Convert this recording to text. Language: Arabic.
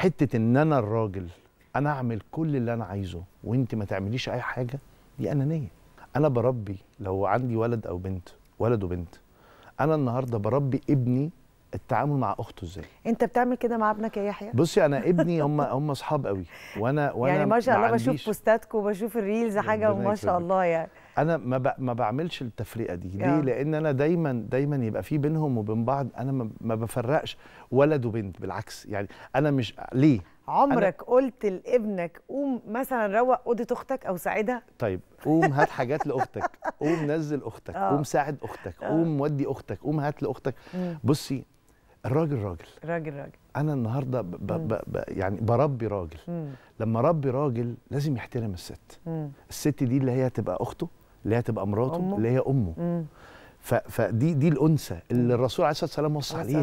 حته ان انا الراجل انا اعمل كل اللي انا عايزه وانت ما تعمليش اي حاجه دي انانيه انا بربي لو عندي ولد او بنت ولد وبنت انا النهارده بربي ابني التعامل مع اخته ازاي انت بتعمل كده مع ابنك يا يحيى بصي انا ابني هم هم اصحاب قوي وانا وانا يعني ما شاء الله بشوف بوستاتكم وبشوف الريلز حاجه وما شاء الله يعني انا ما ب... ما بعملش التفرقه دي ليه آه. لان انا دايما دايما يبقى في بينهم وبين بعض انا ما, ما بفرقش ولد وبنت بالعكس يعني انا مش ليه عمرك أنا... قلت لابنك قوم مثلا روق اوضه اختك او ساعدها طيب قوم هات حاجات لاختك قوم نزل اختك آه. قوم ساعد اختك قوم آه. ودي اختك قوم هات لاختك بصي الراجل راجل راجل راجل انا النهارده ب ب ب يعني بربي راجل مم. لما اربي راجل لازم يحترم الست مم. الست دي اللي هي تبقى اخته اللي هي تبقى مراته أمه. اللي هي امه مم. فدي دي الانثى اللي الرسول عليه الصلاه والسلام وصى عليها